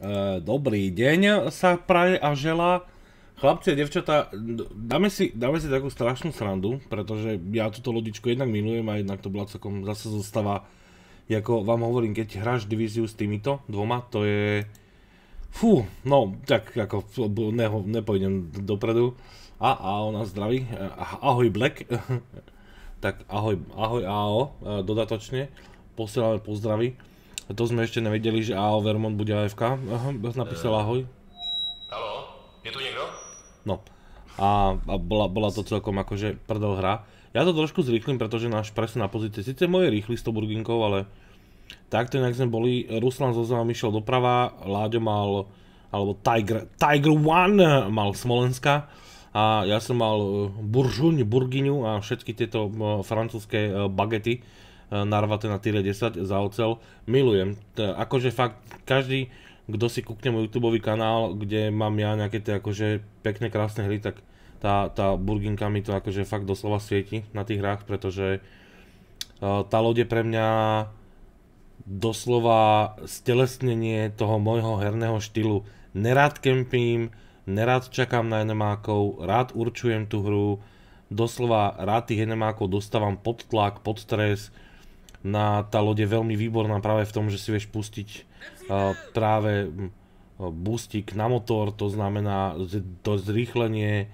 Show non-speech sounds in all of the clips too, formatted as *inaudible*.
E, dobrý deň sa praje a želá. Chlapci a devčatá, dáme si, dáme si takú strašnú srandu, pretože ja túto lodičku jednak milujem a jednak to bola celkom zase zostáva. Jako vám hovorím, keď hráš divíziu s týmito dvoma, to je... Fú, no, tak ako ne, nepojdem dopredu. A, a ona zdraví. Ahoj Black. *laughs* tak ahoj, ahoj aho, e, dodatočne. Posielame pozdravy. To sme ešte nevedeli, že AO Vermont bude AFK. Aha, napísal eh. ahoj. Haló, je tu niekto? No. A, a bola, bola to celkom akože prdel hra. Ja to trošku zrýchlim, pretože náš presne na pozície, síce moje rýchly s Toburginkov, ale takto nejak sme boli, Ruslan Zozova išiel doprava, Láďo mal, alebo Tiger, Tiger One mal Smolenska a ja som mal eh, Buržuň, burginu a všetky tieto eh, francúzske bagety, Eh, narvaté na Tyre 10 za ocel. Milujem. Akože fakt každý, kto si kúkne môj YouTube kanál, kde mám ja nejaké tie akože pekné, krásne hry, tak tá, tá burginka mi to akože fakt doslova svieti na tých hrách, pretože eh, tá loď je pre mňa doslova stelesnenie toho môjho herného štýlu. Nerád kempím, nerád čakám na enemákov, rád určujem tú hru, doslova rád tých enemákov dostávam pod tlak, pod stres, na tá loď je veľmi výborná práve v tom, že si vieš pustiť práve boostík na motor, to znamená to zrýchlenie,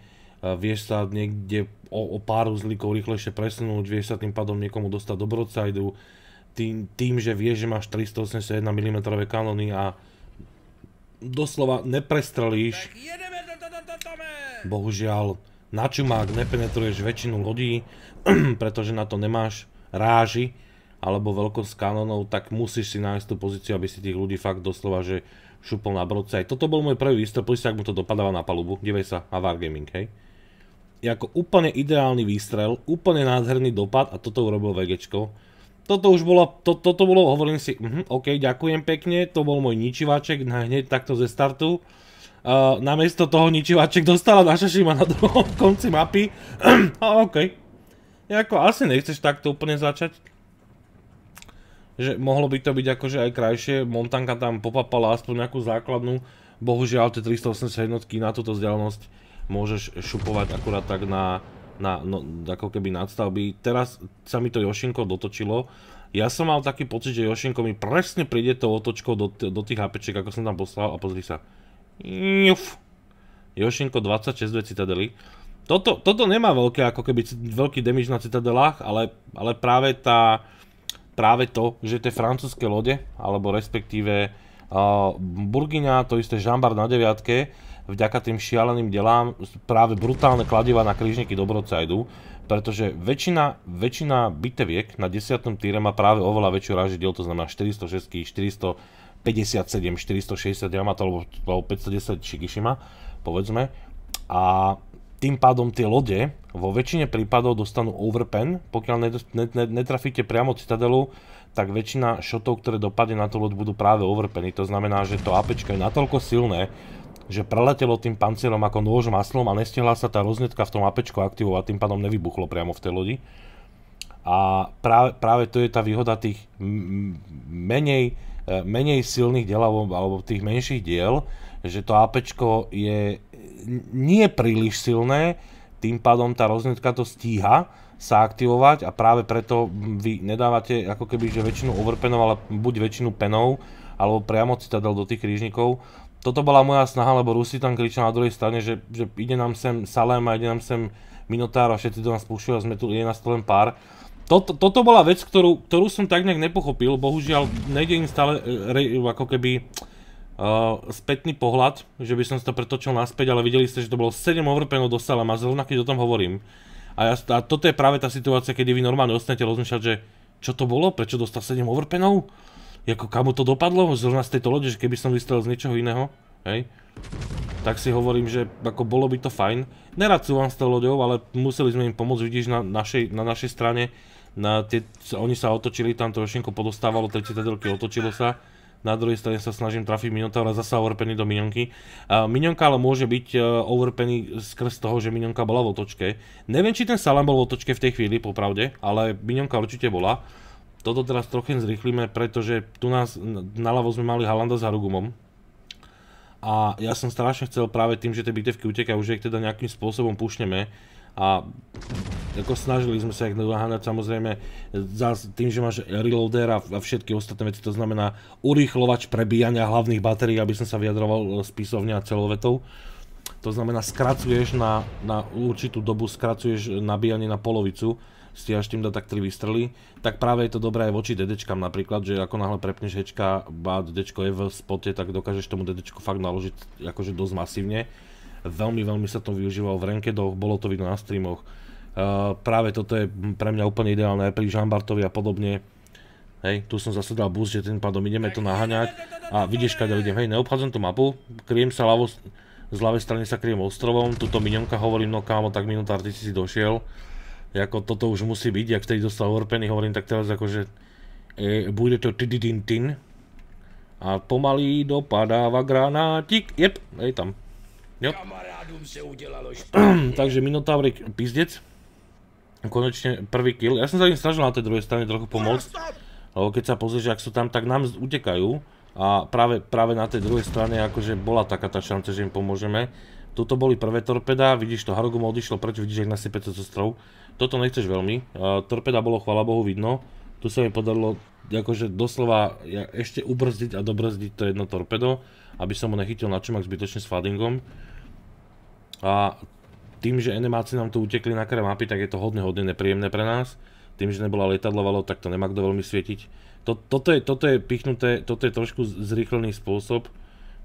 vieš sa niekde o, o pár uzlíkov rýchlejšie presunúť, vieš sa tým pádom niekomu dostať do broadside tým, tým, že vieš, že máš 381 mm kanóny a doslova neprestrelíš, bohužiaľ na čumák nepenetruješ väčšinu lodí, *clears throat* pretože na to nemáš ráži, alebo veľkosť kanónov, tak musíš si nájsť tú pozíciu, aby si tých ľudí fakt doslova, že šupol na brodce. Aj toto bol môj prvý výstrel, plus ak mu to dopadáva na palubu, divej sa, a Wargaming, hej. Je ako úplne ideálny výstrel, úplne nádherný dopad a toto urobil VGčko. Toto už bolo, to, toto bolo, hovorím si, mhm, ok, ďakujem pekne, to bol môj ničivaček, hneď takto ze startu. Uh, namiesto toho ničivaček dostala naša šima na druhom *laughs* konci mapy. *clears throat* a ok, ako asi nechceš takto úplne začať že mohlo by to byť akože aj krajšie, Montanka tam popapala aspoň nejakú základnú, bohužiaľ tie 380 jednotky na túto vzdialenosť môžeš šupovať akurát tak na, na no, ako keby nadstavby. Teraz sa mi to Jošinko dotočilo, ja som mal taký pocit, že Jošinko mi presne príde to otočko do, do tých HPček, ako som tam poslal a pozri sa. Njuf. Jošinko 26 dve citadely. Toto, toto nemá veľké, ako keby veľký damage na citadelách, ale, ale práve tá, práve to, že tie francúzske lode, alebo respektíve uh, to isté Žambar na deviatke, vďaka tým šialeným delám práve brutálne kladiva na križníky dobroca idú, pretože väčšina, väčšina biteviek na 10. týre má práve oveľa väčšiu diel, to znamená 406, 457, 460 Yamato alebo, 510 Shigishima, povedzme. A tým pádom tie lode vo väčšine prípadov dostanú overpen, pokiaľ netrafíte priamo citadelu, tak väčšina šotov, ktoré dopadne na tú loď, budú práve overpeny. To znamená, že to AP je natoľko silné, že preletelo tým pancierom ako nôž maslom a nestihla sa tá roznetka v tom AP aktivovať, tým pádom nevybuchlo priamo v tej lodi. A práve, to je tá výhoda tých e, menej, silných dielov alebo, alebo tých menších diel, že to AP je nie príliš silné, tým pádom tá roznetka to stíha sa aktivovať a práve preto vy nedávate ako keby že väčšinu overpenov, ale buď väčšinu penov, alebo priamo citadel do tých krížnikov. Toto bola moja snaha, lebo Rusi tam kričal na druhej strane, že, že ide nám sem Salem a ide nám sem Minotár a všetci do nás púšťajú a sme tu, je nás to len pár. Toto, toto bola vec, ktorú, ktorú som tak nejak nepochopil, bohužiaľ nejde im stále eh, re, ako keby uh, spätný pohľad, že by som si to pretočil naspäť, ale videli ste, že to bolo 7 overpenov do Salama, zrovna keď o tom hovorím. A, ja, a toto je práve tá situácia, kedy vy normálne ostanete rozmýšľať, že čo to bolo, prečo dostal 7 overpenov, ako kamu to dopadlo, zrovna z tejto lode, že keby som vystrelil z niečoho iného, hej, tak si hovorím, že ako bolo by to fajn. Nerad sú vám s tou loďou, ale museli sme im pomôcť, vidíš, na našej, na našej strane, na tie, oni sa otočili, tam trošinko podostávalo, 30 roky otočilo sa, na druhej strane sa snažím trafiť Minotaura zasa overpeny do Minionky. Uh, minionka ale môže byť uh, skrz toho, že Minionka bola v otočke. Neviem, či ten Salam bol v otočke v tej chvíli, popravde, ale Minionka určite bola. Toto teraz trochu zrychlíme, pretože tu nás naľavo sme mali Halanda s Harugumom. A ja som strašne chcel práve tým, že tie bitevky utekajú, že ich teda nejakým spôsobom pušneme. A ako snažili sme sa ich naháňať, samozrejme, za tým, že máš reloader a, a všetky ostatné veci, to znamená urýchlovač prebíjania hlavných batérií, aby som sa vyjadroval spisovne e, a celovetou. To znamená, skracuješ na, na určitú dobu, skracuješ nabíjanie na polovicu, stiaš tým dá tak 3 vystrely, tak práve je to dobré aj voči dedečkám napríklad, že ako náhle prepneš hečka a dedečko je v spote, tak dokážeš tomu dedečku fakt naložiť akože dosť masívne. Veľmi, veľmi sa to využíval v rankedoch, bolo to vidno na streamoch Eh, práve toto je pre mňa úplne ideálne aj pri Žambartovi a podobne. Hej, tu som zase dal bus, že tým pádom ideme to naháňať a vidieš, kade idem. Hej, neobchádzam tú mapu, kryjem sa ľavo, z ľavej strany sa kryjem ostrovom, tuto minionka hovorím, no kámo, tak minutár, ty si došiel. Jako toto už musí byť, jak vtedy dostal Orpeny, hovorím, tak teraz akože bude to tididintin. A pomalý dopadáva granátik, jep, hej tam. Jo. *clears throat* Takže Minotaurik pizdec konečne prvý kill. Ja som sa im snažil na tej druhej strane trochu pomôcť, lebo keď sa pozrieš, ak sú tam, tak nám utekajú a práve, práve na tej druhej strane akože bola taká tá šanca, že im pomôžeme. Tuto boli prvé torpeda, vidíš to, Harugum odišlo preč, vidíš, ak nasype cez ostrov. Toto nechceš veľmi, uh, torpeda bolo, chvala Bohu, vidno. Tu sa mi podarilo akože doslova ja, ešte ubrzdiť a dobrzdiť to jedno torpedo, aby som ho nechytil na čumak zbytočne s fadingom. A tým, že animácie nám tu utekli na kraj mapy, tak je to hodne, hodne nepríjemné pre nás. Tým, že nebola lietadlovalo, tak to nemá kto veľmi svietiť. toto, je, toto je pichnuté, toto je trošku zrýchlený spôsob.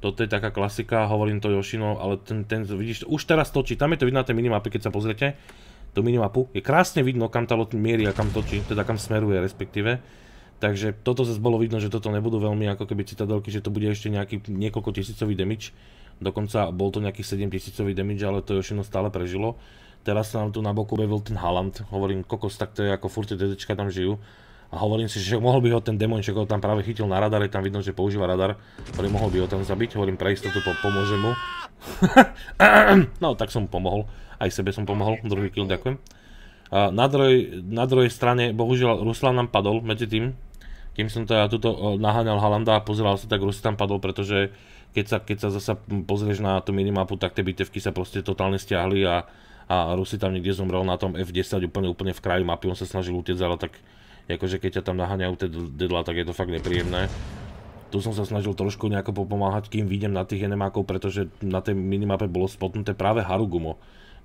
Toto je taká klasika, hovorím to Jošino, ale ten, ten, vidíš, už teraz točí, tam je to vidno na tej minimapy, keď sa pozriete, tú minimapu, je krásne vidno, kam tá loď mierí a kam točí, teda kam smeruje respektíve. Takže toto zase bolo vidno, že toto nebudú veľmi ako keby citadelky, že to bude ešte nejaký niekoľko tisícový damage Dokonca bol to nejaký 7 tisícový damage, ale to Yoshino stále prežilo. Teraz sa nám tu na boku objavil ten Haaland. Hovorím, kokos, tak to je ako furt tie dedečka tam žijú. A hovorím si, že mohol by ho ten demonček, ho tam práve chytil na radar, je tam vidno, že používa radar. Hovorím, mohol by ho tam zabiť, hovorím, pre istotu pomôže mu. *laughs* no, tak som mu pomohol. Aj sebe som pomohol, druhý kill, ďakujem. Na druhej, na druhej strane, bohužiaľ, Ruslan nám padol medzi tým. Kým som ja teda tuto naháňal Halanda a pozeral sa, tak Rusi tam padol, pretože keď sa, keď sa zasa pozrieš na tú minimapu, tak tie bitevky sa proste totálne stiahli a, a Rusi tam niekde zomrel na tom F10 úplne, úplne v kraji mapy, on sa snažil utiec, ale tak akože keď ťa tam naháňajú tie dedla, tak je to fakt nepríjemné. Tu som sa snažil trošku nejako popomáhať, kým vidiem na tých enemákov, pretože na tej minimape bolo spotnuté práve Harugumo.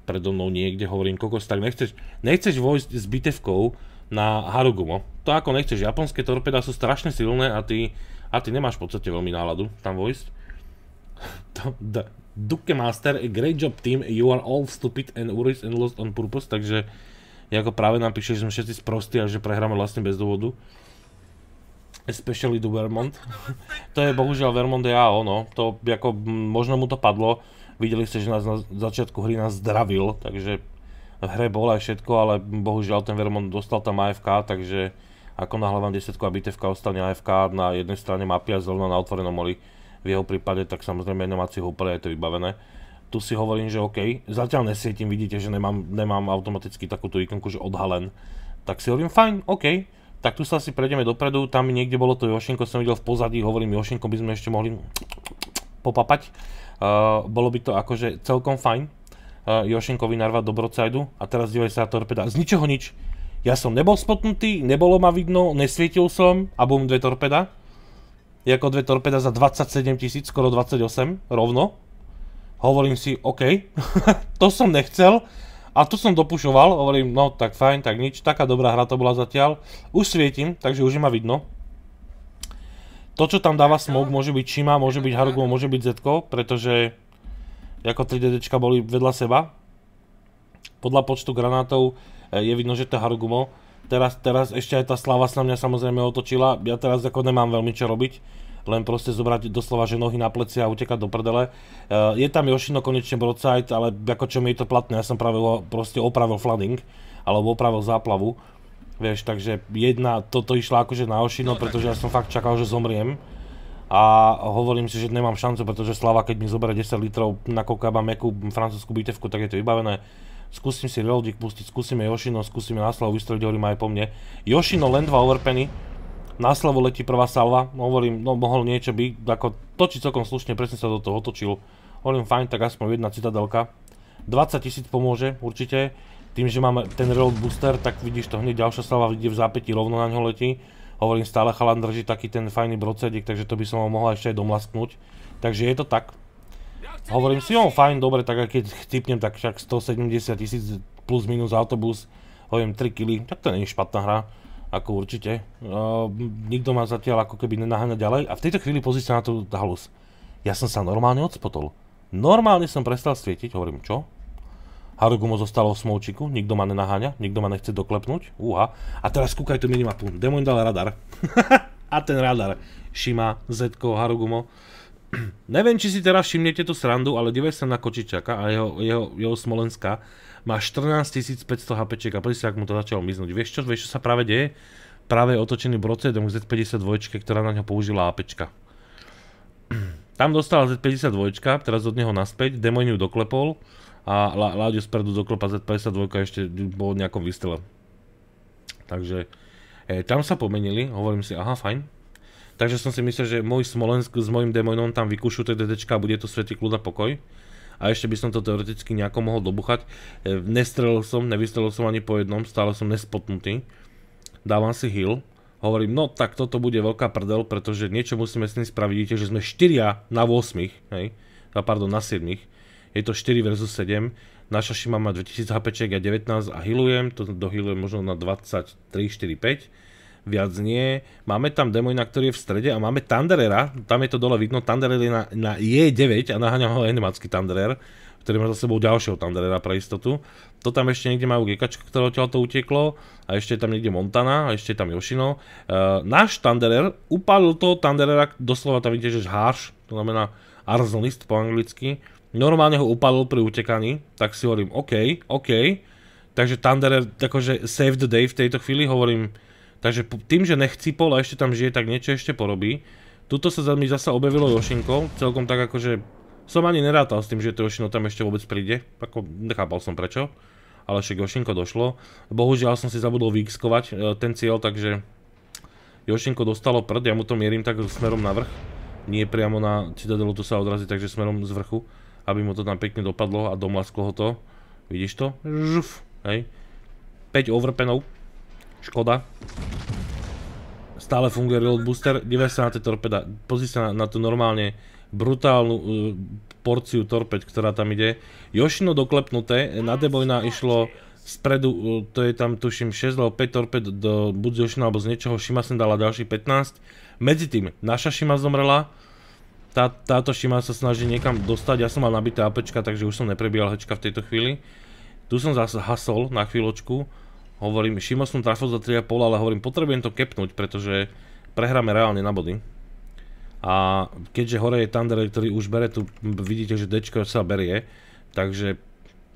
Predo mnou niekde hovorím, kokos, tak nechceš, nechceš vojsť s bitevkou na Harugumo. To ako nechceš, japonské torpeda sú strašne silné a ty, a ty nemáš v podstate veľmi náladu tam vojsť. *laughs* the Duke Master, great job team, you are all stupid and worried and lost on purpose, takže ako práve nám píše, že sme všetci sprostí a že prehráme vlastne bez dôvodu. Especially do Vermont. *laughs* to je bohužiaľ Vermont je ja, ono, to ako možno mu to padlo, videli ste, že nás na začiatku hry nás zdravil, takže v hre bol aj všetko, ale bohužiaľ ten Vermont dostal tam AFK, takže ako na vám 10 a BTFK ostane AFK na jednej strane mapy a zelená na otvorenom moli v jeho prípade, tak samozrejme enovací hopper je to vybavené. Tu si hovorím, že OK, zatiaľ nesvietím, vidíte, že nemám, nemám automaticky takúto ikonku, že odhalen. Tak si hovorím, fajn, OK, tak tu sa si prejdeme dopredu, tam niekde bolo to Jošenko, som videl v pozadí, hovorím Jošenko, by sme ešte mohli popapať. Uh, bolo by to akože celkom fajn. Uh, eh, Jošenkovi narvať do Brocajdu a teraz divaj sa torpeda. Z ničoho nič. Ja som nebol spotnutý, nebolo ma vidno, nesvietil som a bum, dve torpeda ako dve torpeda za 27 tisíc, skoro 28, rovno. Hovorím si, OK, *laughs* to som nechcel, a tu som dopušoval, hovorím, no tak fajn, tak nič, taká dobrá hra to bola zatiaľ. Už svietim, takže už je ma vidno. To, čo tam dáva Smoke, môže byť Shima, môže byť Harugo, môže byť Zetko, pretože ako 3 DDčka boli vedľa seba. Podľa počtu granátov eh, je vidno, že to Harugumo teraz, teraz ešte aj tá slava sa na mňa samozrejme otočila, ja teraz ako nemám veľmi čo robiť, len proste zobrať doslova, že nohy na plecia a utekať do prdele. Uh, je tam Jošino konečne broadside, ale ako čo mi je to platné, ja som práve proste opravil flooding, alebo opravil záplavu. Vieš, takže jedna, toto išla akože na Ošino, no, pretože ja som fakt čakal, že zomriem. A hovorím si, že nemám šancu, pretože Slava, keď mi zoberie 10 litrov na kokába meku francúzsku bitevku, tak je to vybavené skúsim si reloadik pustiť, skúsime Jošino, skúsime na slavu hovorím aj po mne. Jošino len dva overpeny, na slavu letí prvá salva, no, hovorím, no mohol niečo byť, ako točiť celkom slušne, presne sa do toho otočil. Hovorím, fajn, tak aspoň jedna citadelka. 20 tisíc pomôže, určite. Tým, že máme ten reload booster, tak vidíš to hneď ďalšia slava, ide v zápäti, rovno na ňo letí. Hovorím, stále chalan drží taký ten fajný brocedik, takže to by som ho mohol ešte aj domlasknúť. Takže je to tak, Hovorím si, on fajn, dobre, tak keď typnem, tak však 170 tisíc plus minus autobus, hovorím 3 kg, tak to nie je špatná hra, ako určite. Uh, nikto ma zatiaľ ako keby nenaháňa ďalej a v tejto chvíli pozri sa na tú halus. Ja som sa normálne odspotol. Normálne som prestal svietiť, hovorím, čo? Harugumo zostalo v smoučiku, nikto ma nenaháňa, nikto ma nechce doklepnúť, uha. A teraz kúkaj tu minimapu, Demon dal radar. *laughs* a ten radar, Shima, Zetko, Harugumo. *clears throat* Neviem, či si teraz všimnete tú srandu, ale divaj sa na Kočičaka a jeho, jeho, jeho Smolenska má 14 500 HP a ak mu to začalo miznúť. Vieš čo, vieš čo sa práve deje? Práve je otočený Brocedom k Z52, ktorá na ňo použila APčka. *clears throat* Tam dostala Z52, teraz od neho naspäť, Demon ju doklepol a Láďo spredu doklepa Z52 ešte po nejakom výstrele. Takže e, tam sa pomenili, hovorím si, aha, fajn, Takže som si myslel, že môj Smolensk s môjim démonom tam vykušu tie DDčka a bude to svetý kľud a pokoj. A ešte by som to teoreticky nejako mohol dobuchať. E, nestrelil som, nevystrelil som ani po jednom, stále som nespotnutý. Dávam si heal. Hovorím, no tak toto bude veľká prdel, pretože niečo musíme s tým spraviť. Vidíte, že sme 4 na 8, hej? A pardon, na 7. Je to 4 versus 7. Naša Šima má 2000 HP a 19 a healujem. To dohealujem možno na 23, 4, 5 viac nie. Máme tam Demoina, ktorý je v strede a máme Thunderera, tam je to dole vidno, Thunderer je na, na E9 a naháňa ho animácky Thunderer, ktorý má za sebou ďalšieho Thunderera pre istotu. To tam ešte niekde majú Gekačka, ktorého ťa to uteklo a ešte je tam niekde Montana a ešte je tam Yoshino. E, náš Thunderer upálil toho Thunderera, doslova tam vidíte, že Harsh, to znamená arzonist po anglicky. Normálne ho upadol pri utekaní, tak si hovorím OK, OK. Takže Thunderer, akože save the day v tejto chvíli, hovorím Takže tým, že pol a ešte tam žije, tak niečo ešte porobí. Tuto sa mi zase objavilo Jošinko, celkom tak akože... Som ani nerátal s tým, že to Jošino tam ešte vôbec príde. Ako, nechápal som prečo. Ale však Jošinko došlo. Bohužiaľ som si zabudol vyxkovať e, ten cieľ, takže... Jošinko dostalo prd, ja mu to mierim tak smerom na vrch. Nie priamo na citadelu, to sa odrazí, takže smerom z vrchu. Aby mu to tam pekne dopadlo a domlasklo ho to. Vidíš to? Žuf, hej. 5 overpenov Škoda. Stále funguje reload booster. Dívej sa na tie torpeda. Pozri sa na, na tú normálne brutálnu uh, porciu torped, ktorá tam ide. Jošino doklepnuté. Na Debojna išlo spredu, e, to je tam tuším 6 alebo 5 torped do buď z Jošina alebo z niečoho. Šima sem dala ďalší 15. Medzi tým naša Šima zomrela. Tá, táto Šima sa snaží niekam dostať. Ja som mal nabité APčka, takže už som neprebíjal hečka v tejto chvíli. Tu som zase hasol na chvíľočku. Hovorím, Šimo som trafil za 3,5, ale hovorím, potrebujem to kepnúť, pretože prehráme reálne na body. A keďže hore je Thunder, ktorý už bere tu, vidíte, že Dčko sa berie, takže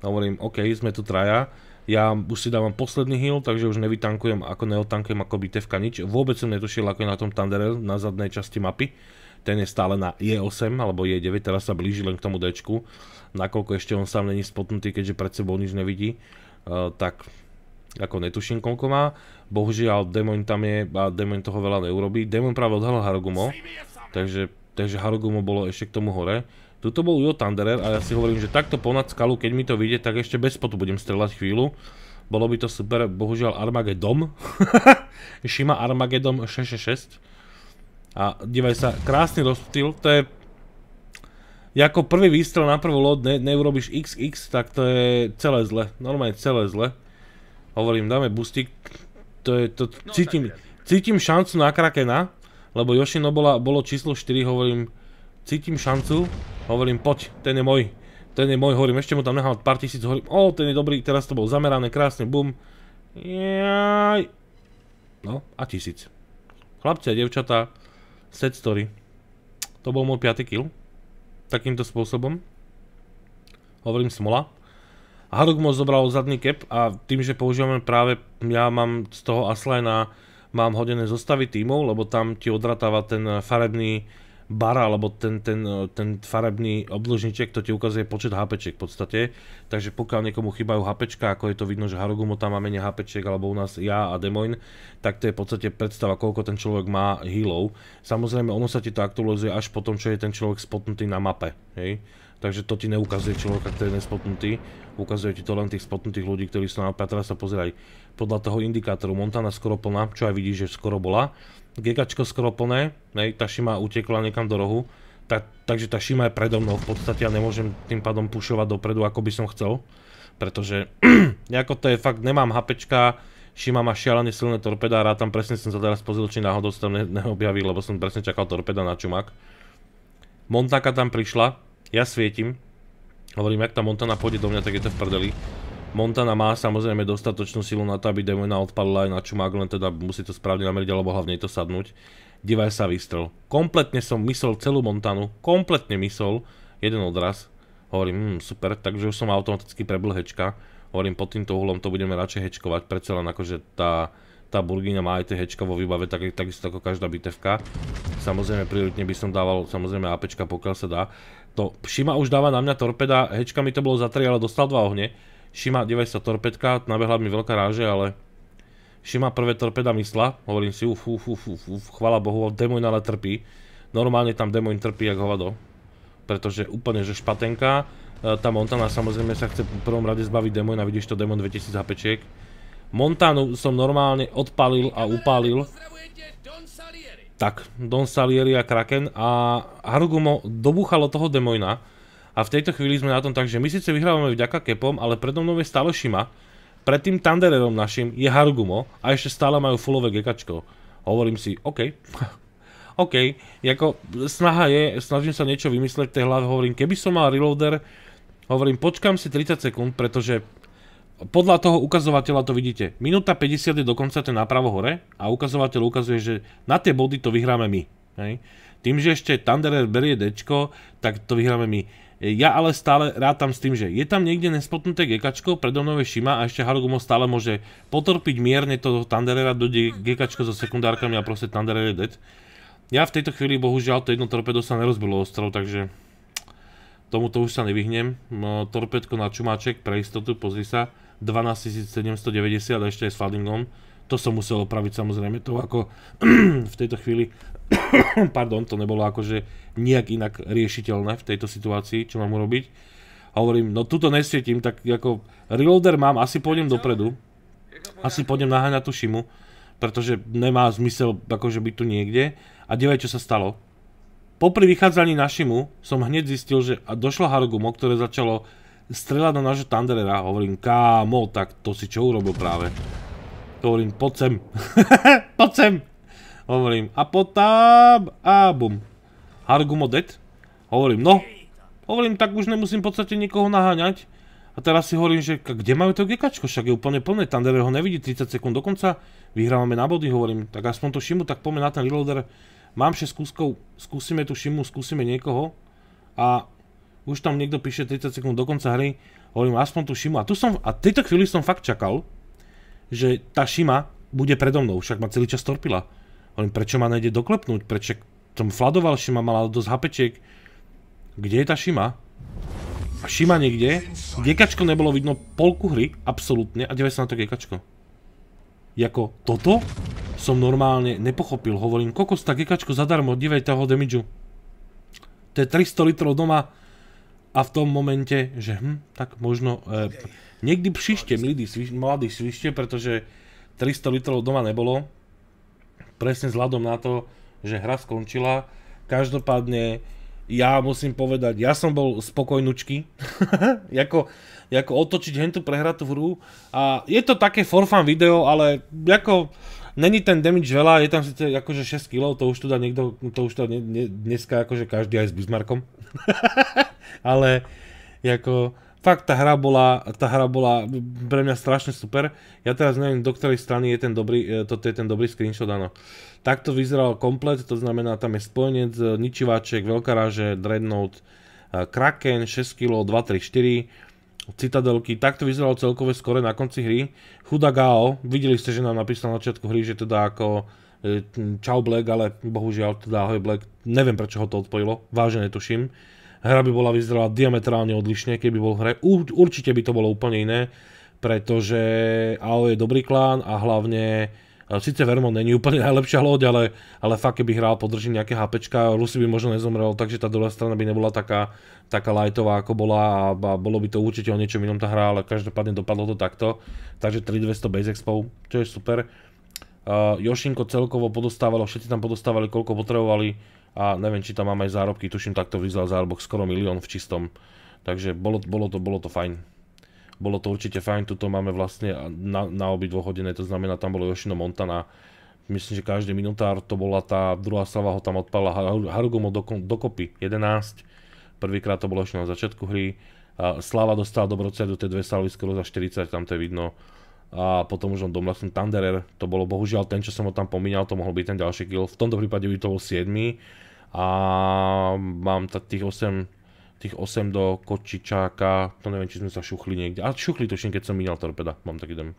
hovorím, OK, sme tu traja, ja už si dávam posledný heal, takže už nevytankujem, ako neotankujem ako tevka nič. Vôbec som netušil, ako je na tom Thunder na zadnej časti mapy. Ten je stále na E8 alebo E9, teraz sa blíži len k tomu Dčku. Nakoľko ešte on sám není spotnutý, keďže pred sebou nič nevidí, uh, tak ako netuším koľko má. Bohužiaľ Demon tam je a Demon toho veľa neurobí. Demon práve odhalil Harugumo, takže, takže Harugumo bolo ešte k tomu hore. Tuto bol Ujo Thunderer a ja si hovorím, že takto ponad skalu, keď mi to vyjde, tak ešte bez potu budem strelať chvíľu. Bolo by to super, bohužiaľ Armageddon. *laughs* Shima Armageddon 666. A divaj sa, krásny rozptýl, to je... Jako prvý výstrel na prvú loď ne, neurobiš XX, tak to je celé zle. Normálne celé zle. Hovorím, dáme boostik, to je, to, no, cítim, cítim šancu na Krakena, lebo Yoshino bola, bolo číslo 4, hovorím, cítim šancu, hovorím, poď, ten je môj, ten je môj, hovorím, ešte mu tam nechal pár tisíc, hovorím, o, ten je dobrý, teraz to bol zamerané, krásne, bum, jaj, no a tisíc. Chlapci a devčatá, set story, to bol môj 5. kill, takýmto spôsobom, hovorím smola, Harugmo zobral zadný kep a tým, že používame práve, ja mám z toho Aslina mám hodené zostavy tímov, lebo tam ti odratáva ten farebný bar alebo ten, ten, ten farebný obdlžniček, to ti ukazuje počet HPček v podstate. Takže pokiaľ niekomu chýbajú HPčka, ako je to vidno, že Harugumo tam má menej HPček, alebo u nás ja a Demoin, tak to je v podstate predstava, koľko ten človek má healov. Samozrejme, ono sa ti to aktualizuje až po tom, čo je ten človek spotnutý na mape. Hej? Takže to ti neukazuje človeka, ktorý je nespotnutý. Ukazuje ti to len tých spotnutých ľudí, ktorí sú na mape. A teraz sa pozeraj. Podľa toho indikátoru Montana skoro plná, čo aj vidíš, že skoro bola. Gekačko skoro plné, hej, tá šima utekla niekam do rohu. takže tá šima je predo mnou v podstate a nemôžem tým pádom pušovať dopredu, ako by som chcel. Pretože *clears throat* nejako to je fakt, nemám hapečka, Shima má šialene silné torpeda a rád tam presne som sa teraz pozrel, či náhodou sa tam neobjaví, lebo som presne čakal torpeda na čumák. Montaka tam prišla, ja svietim. Hovorím, ak tá Montana pôjde do mňa, tak je to v prdeli. Montana má samozrejme dostatočnú silu na to, aby Demona odpadla aj na čumák, len teda musí to správne nameriť, alebo hlavne to sadnúť. Divaj sa vystrel. Kompletne som mysol celú Montanu, kompletne myslel, jeden odraz. Hovorím, hm, super, takže už som automaticky prebil hečka. Hovorím, pod týmto uhlom to budeme radšej hečkovať, predsa len akože tá tá Burgina má aj tie hečka vo výbave, tak, takisto ako každá bitevka. Samozrejme, prioritne by som dával samozrejme APčka, pokiaľ sa dá. To Shima už dáva na mňa torpeda, hečka mi to bolo za 3, ale dostal 2 ohne. Šima 90 torpedka, nabehla mi veľká ráže, ale... Šima prvé torpeda mysla, hovorím si uf, uf, uf, uf, uf chvala bohu, Demoin ale trpí. Normálne tam Demoin trpí jak hovado. Pretože úplne že špatenka. E, tá Montana samozrejme sa chce v prvom rade zbaviť Demoina, vidíš to Demon 2000 HPčiek. Montanu som normálne odpalil a upálil. Tak, Don Salieri a Kraken a Harugumo dobúchalo toho demoina a v tejto chvíli sme na tom tak, že my síce vyhrávame vďaka Kepom, ale predo mnou je stále Shima, pred tým Thundererom našim je Harugumo a ešte stále majú fullové gekačko. Hovorím si, OK, *laughs* OK, ako snaha je, snažím sa niečo vymysleť v tej hlave, hovorím, keby som mal reloader, hovorím, počkam si 30 sekúnd, pretože podľa toho ukazovateľa to vidíte. Minúta 50 je dokonca ten napravo hore a ukazovateľ ukazuje, že na tie body to vyhráme my. Hej. Tým, že ešte Thunderer berie D, tak to vyhráme my. Ja ale stále rátam s tým, že je tam niekde nespotnuté gekačko, predo mnou je Shima a ešte Harugumo stále môže potorpiť mierne toho Thunderera, do gekačko so sekundárkami a proste Thunderer je dead. Ja v tejto chvíli bohužiaľ to jedno torpedo sa nerozbilo ostrov, takže tomuto už sa nevyhnem. No, Torpedko na čumáček, pre istotu, pozri sa. 12790 ešte aj s floodingom. To som musel opraviť samozrejme, to ako *clears throat* v tejto chvíli, *clears throat* pardon, to nebolo akože nejak inak riešiteľné v tejto situácii, čo mám urobiť. Hovorím, no tuto nesvietím, tak ako reloader mám, asi pôjdem dopredu. Asi pôjdem naháňať tú šimu, pretože nemá zmysel akože byť tu niekde. A divaj, čo sa stalo. Popri vychádzaní na šimu som hneď zistil, že došlo Harugumo, ktoré začalo strela na nášho Thunderera. Hovorím, kámo, tak to si čo urobil práve? Hovorím, poď sem. *laughs* poď sem. Hovorím, a potom, a bum. Hargumo dead. Hovorím, no. Hovorím, tak už nemusím v podstate nikoho naháňať. A teraz si hovorím, že kde majú to gekačko, však je úplne plné, Thunderer ho nevidí 30 sekúnd dokonca, vyhrávame na body, hovorím, tak aspoň to šimu, tak poďme na ten reloader, mám 6 kúskov, skúsime tu šimu, skúsime niekoho a už tam niekto píše 30 sekúnd do konca hry, hovorím aspoň tú Šimu. A tu som, a tejto chvíli som fakt čakal, že tá Šima bude predo mnou, však ma celý čas torpila. Hovorím, prečo ma nejde doklepnúť, prečo som fladoval Šima, mala dosť hapečiek. Kde je tá Šima? A Šima niekde, gekačko nebolo vidno polku hry, absolútne, a deve sa na to gekačko. Jako, toto som normálne nepochopil, hovorím, kokos, tá gekačko zadarmo, divej toho damage -u. To je 300 litrov doma, a v tom momente, že hm, tak možno eh, niekdy pšište, mladí, sviš, svište, pretože 300 litrov doma nebolo, presne vzhľadom na to, že hra skončila. Každopádne ja musím povedať, ja som bol spokojnučky, *laughs* jako, jako otočiť hentu prehratú hru a je to také forfan video, ale ako není ten damage veľa, je tam síce akože 6 kg, to už tu teda dá niekto, to už to teda dneska akože každý aj s Bismarckom. *laughs* ale ako fakt tá hra bola, tá hra bola pre mňa strašne super. Ja teraz neviem, do ktorej strany je ten dobrý, e, toto je ten dobrý screenshot, áno. Takto vyzeral komplet, to znamená, tam je spojenec, e, ničiváček, ráže, dreadnought, e, kraken, 6 kg, 2, 3, 4, citadelky, takto vyzeralo celkové skore na konci hry. Chuda Gao, videli ste, že nám napísal na začiatku hry, že teda ako čau Black, ale bohužiaľ teda ahoj Black, neviem prečo ho to odpojilo, vážne netuším hra by bola vyzerala diametrálne odlišne, keby bol v hre. Určite by to bolo úplne iné, pretože AO je dobrý klán a hlavne e, Sice Vermont není úplne *laughs* najlepšia loď, ale, ale fakt keby hral, podrží nejaké HP, Lucy by možno nezomrel, takže tá druhá strana by nebola taká, taká lightová, ako bola a, a bolo by to určite o niečo inom tá hra, ale každopádne dopadlo to takto. Takže 3200 base expo, čo je super. Uh, Jošinko celkovo podostávalo, všetci tam podostávali, koľko potrebovali a neviem, či tam mám aj zárobky, tuším, takto vyzval zárobok skoro milión v čistom. Takže bolo, bolo, to, bolo to fajn. Bolo to určite fajn, tuto máme vlastne na, na obi dvochhodiné, to znamená, tam bolo Yoshino Montana. Myslím, že každý minutár to bola tá druhá slava ho tam odpala Harugomo do, dokopy 11. Prvýkrát to bolo ešte na začiatku hry. Slava dostala dobrocer do tej dve salvy skoro za 40, tam to je vidno a potom už on domlel som Thunderer, to bolo bohužiaľ ten, čo som ho tam pomínal, to mohol byť ten ďalší kill, v tomto prípade by to bol 7 a mám tých 8, tých 8 do Kočičáka, to neviem, či sme sa šuchli niekde, a šuchli tuším, keď som minial torpeda, mám taký dojem.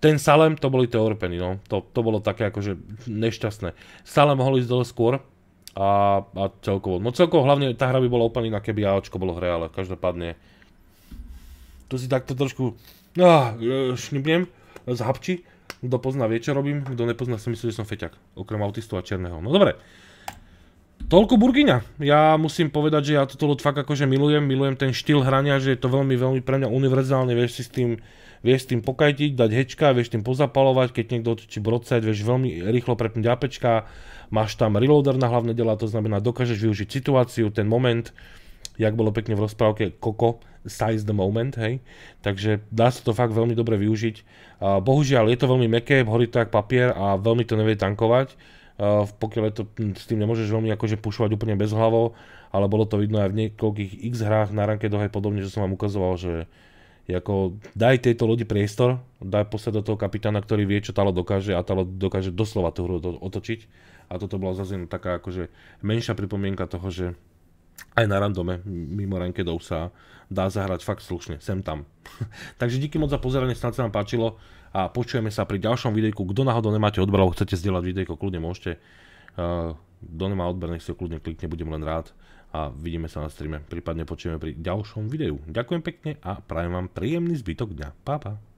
Ten Salem, to boli tie orpeny, no, to, to bolo také akože nešťastné. Salem mohol ísť dole skôr, a, a celkovo, no celkovo hlavne tá hra by bola úplne iná, keby AOčko bolo hre, ale každopádne to si takto trošku Ah, no, šnibnem, zhapči. Kto pozná, vie, čo robím. Kto nepozná, si myslí, že som feťak. Okrem autistu a černého. No dobre. Toľko Burgiňa. Ja musím povedať, že ja toto ľud fakt akože milujem. Milujem ten štýl hrania, že je to veľmi, veľmi pre mňa univerzálne. Vieš si s tým, vieš s tým pokajtiť, dať hečka, vieš tým pozapalovať, keď niekto otočí brocať, vieš veľmi rýchlo prepnúť apečka, máš tam reloader na hlavné dela, to znamená, dokážeš využiť situáciu, ten moment, jak bolo pekne v rozprávke Coco, size the moment, hej. Takže dá sa to fakt veľmi dobre využiť. Bohužiaľ, je to veľmi meké, horí to jak papier a veľmi to nevie tankovať. Pokiaľ je to, s tým nemôžeš veľmi akože pušovať úplne bez hlavou, ale bolo to vidno aj v niekoľkých x hrách na ranke dohaj podobne, že som vám ukazoval, že ako daj tejto lodi priestor, daj posled do toho kapitána, ktorý vie, čo tá dokáže a tá dokáže doslova tú hru otočiť. A toto bola zase taká akože menšia pripomienka toho, že aj na randome, mimo rankedov sa dá zahrať fakt slušne, sem tam. *laughs* Takže díky moc za pozeranie, snad sa vám páčilo a počujeme sa pri ďalšom videjku. Kto náhodou nemáte odber, alebo chcete zdieľať videjko, kľudne môžete. Eh, kto nemá odber, nech si ho kľudne klikne, budem len rád a vidíme sa na streame, prípadne počujeme pri ďalšom videu. Ďakujem pekne a prajem vám príjemný zbytok dňa. Pa, pa.